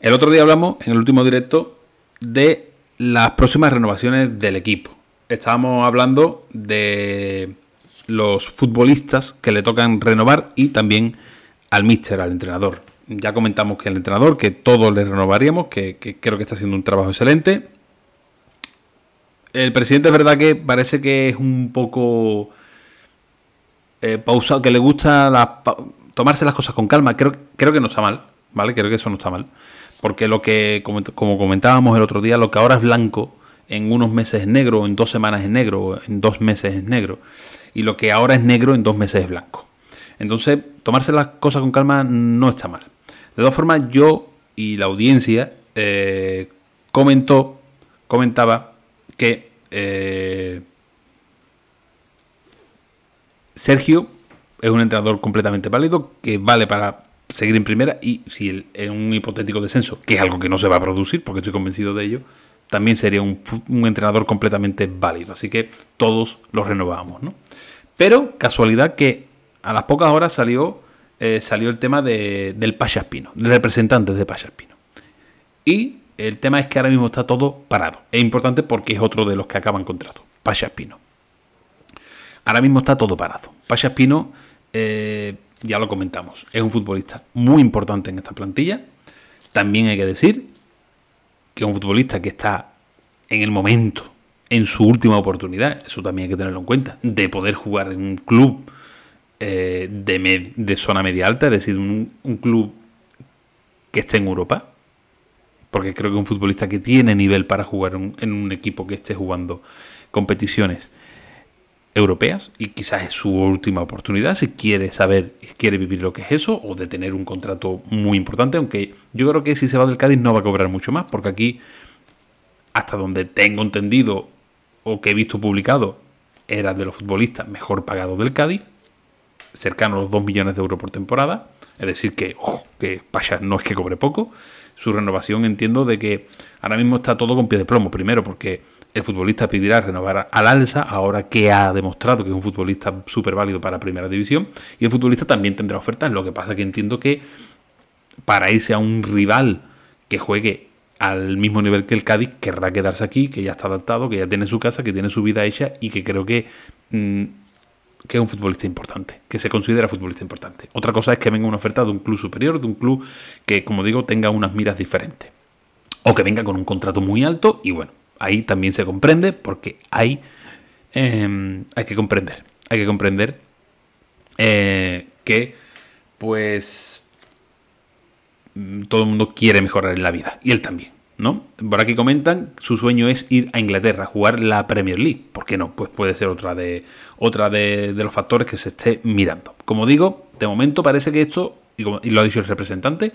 El otro día hablamos, en el último directo, de las próximas renovaciones del equipo. Estábamos hablando de los futbolistas que le tocan renovar y también al míster, al entrenador. Ya comentamos que al entrenador, que todos le renovaríamos, que, creo que está haciendo un trabajo excelente. El presidente es verdad que parece que es un poco eh, pausado, que le gusta tomarse las cosas con calma. Creo, creo que no está mal ¿vale? Creo que eso no está mal. Porque lo que, como, comentábamos el otro día, lo que ahora es blanco, en unos meses es negro, en dos semanas es negro, en dos meses es negro. Y lo que ahora es negro, en dos meses es blanco. Entonces, tomarse las cosas con calma no está mal. De todas formas, yo y la audiencia eh, comentó, comentaba que eh, Sergio es un entrenador completamente válido, que vale para seguir en primera y si en un hipotético descenso, que es algo que no se va a producir porque estoy convencido de ello, también sería un, entrenador completamente válido. Así que todos los renovamos, ¿no? Pero casualidad que a las pocas horas salió, eh, salió el tema de, del Payaspino del representante de Payaspino Y el tema es que ahora mismo está todo parado. Es importante porque es otro de los que acaban contrato, Payaspino Ahora mismo está todo parado. Payaspino eh, ya lo comentamos, es un futbolista muy importante en esta plantilla. También hay que decir que es un futbolista que está en el momento, en su última oportunidad, eso también hay que tenerlo en cuenta, de poder jugar en un club eh, de, zona media alta, es decir, un club que esté en Europa, porque creo que un futbolista que tiene nivel para jugar en un equipo que esté jugando competiciones europeas y quizás es su última oportunidad si quiere saber, quiere vivir lo que es eso o de tener un contrato muy importante, aunque yo creo que si se va del Cádiz no va a cobrar mucho más, porque aquí, hasta donde tengo entendido o que he visto publicado, era de los futbolistas mejor pagados del Cádiz, cercano a los 2 millones de euros por temporada, es decir que, ojo, oh, que Pasha no es que cobre poco, su renovación entiendo de que ahora mismo está todo con pie de plomo. Primero, porque el futbolista pedirá renovar al alza, ahora que ha demostrado que es un futbolista súper válido para primera división, y el futbolista también tendrá ofertas, lo que pasa que entiendo que para irse a un rival que juegue al mismo nivel que el Cádiz, querrá quedarse aquí, que ya está adaptado, que ya tiene su casa, que tiene su vida hecha y que creo que mm, que es un futbolista importante, que se considera futbolista importante. Otra cosa es que venga una oferta de un club superior, de un club que, como digo, tenga unas miras diferentes. O que venga con un contrato muy alto y bueno, ahí también se comprende porque hay, em, hay que comprender, hay que comprender eh, que pues mm, todo el mundo quiere mejorar en la vida y él también. ¿no? Por aquí comentan, su sueño es ir a Inglaterra, jugar la Premier League. ¿Por qué no? Pues puede ser otra de, otra de, los factores que se esté mirando. Como digo, de momento parece que esto, y, lo ha dicho el representante,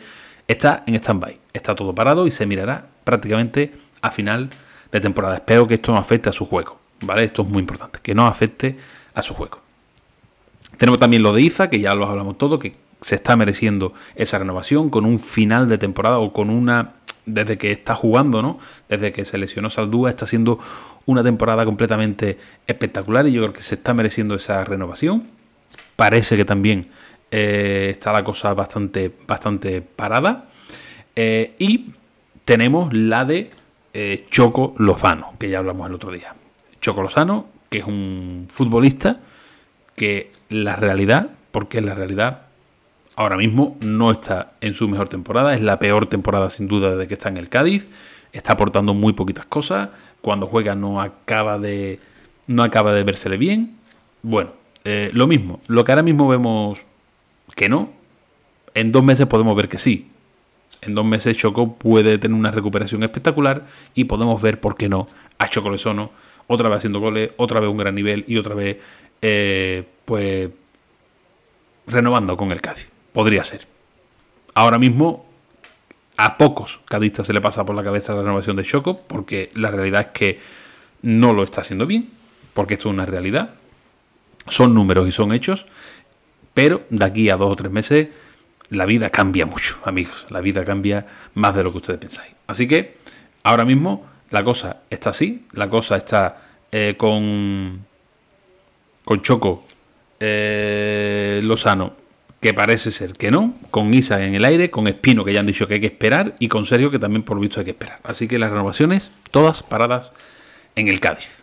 está en stand-by. Está todo parado y se mirará prácticamente a final de temporada. Espero que esto no afecte a su juego, ¿vale? Esto es muy importante, que no afecte a su juego. Tenemos también lo de Iza, que ya lo hablamos todo, que se está mereciendo esa renovación con un final de temporada o con una desde que está jugando, ¿no? Desde que se lesionó Saldúa, está siendo una temporada completamente espectacular y yo creo que se está mereciendo esa renovación. Parece que también eh, está la cosa bastante, bastante parada. Eh, y tenemos la de eh, Choco Lozano, que ya hablamos el otro día. Choco Lozano, que es un futbolista que la realidad, porque es la realidad, ahora mismo no está en su mejor temporada, es la peor temporada sin duda desde que está en el Cádiz, está aportando muy poquitas cosas, cuando juega no acaba de, no acaba de versele bien. Bueno, eh, lo mismo, lo que ahora mismo vemos que no, en dos meses podemos ver que sí. En dos meses Choco puede tener una recuperación espectacular y podemos ver, ¿por qué no?, a Choco Lesono otra vez haciendo goles, otra vez un gran nivel y otra vez, eh, pues, renovando con el Cádiz. Podría ser. Ahora mismo, a pocos cadistas se le pasa por la cabeza la renovación de Choco, porque la realidad es que no lo está haciendo bien, porque esto es una realidad. Son números y son hechos, pero de aquí a dos o tres meses la vida cambia mucho, amigos. La vida cambia más de lo que ustedes pensáis. Así que ahora mismo la cosa está así, la cosa está eh, con, con Choco, eh, Lozano que parece ser que no, con Isa en el aire, con Espino que ya han dicho que hay que esperar y con Sergio que también por visto hay que esperar. Así que las renovaciones todas paradas en el Cádiz.